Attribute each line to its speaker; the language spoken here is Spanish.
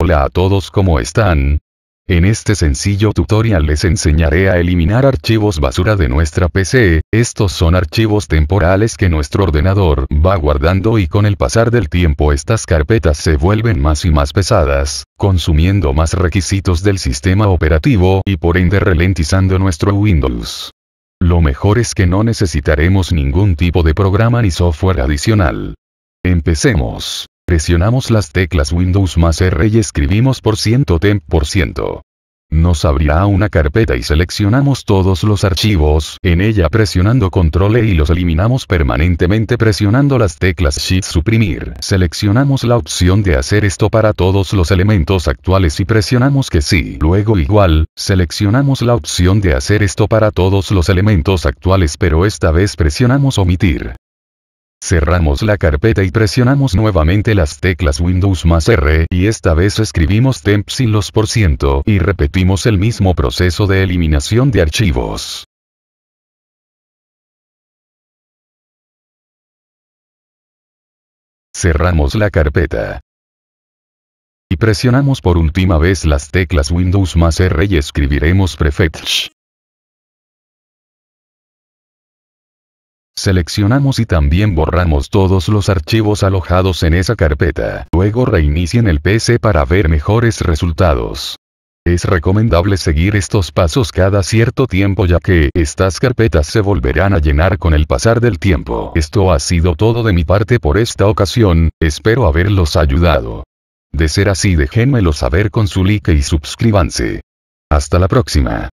Speaker 1: Hola a todos ¿cómo están? En este sencillo tutorial les enseñaré a eliminar archivos basura de nuestra PC, estos son archivos temporales que nuestro ordenador va guardando y con el pasar del tiempo estas carpetas se vuelven más y más pesadas, consumiendo más requisitos del sistema operativo y por ende ralentizando nuestro Windows. Lo mejor es que no necesitaremos ningún tipo de programa ni software adicional. Empecemos. Presionamos las teclas Windows más R y escribimos por ciento temp por ciento. Nos abrirá una carpeta y seleccionamos todos los archivos en ella presionando control E y los eliminamos permanentemente presionando las teclas Shift suprimir. Seleccionamos la opción de hacer esto para todos los elementos actuales y presionamos que sí. Luego igual, seleccionamos la opción de hacer esto para todos los elementos actuales pero esta vez presionamos omitir. Cerramos la carpeta y presionamos nuevamente las teclas Windows más R y esta vez escribimos temp sin los por ciento y repetimos el mismo proceso de eliminación de
Speaker 2: archivos. Cerramos la carpeta. Y presionamos por última vez las teclas Windows más R y escribiremos prefetch. Seleccionamos y también borramos
Speaker 1: todos los archivos alojados en esa carpeta. Luego reinicien el PC para ver mejores resultados. Es recomendable seguir estos pasos cada cierto tiempo ya que estas carpetas se volverán a llenar con el pasar del tiempo. Esto ha sido todo de mi parte por esta ocasión, espero haberlos ayudado. De ser así déjenmelo saber con su like y suscríbanse. Hasta la próxima.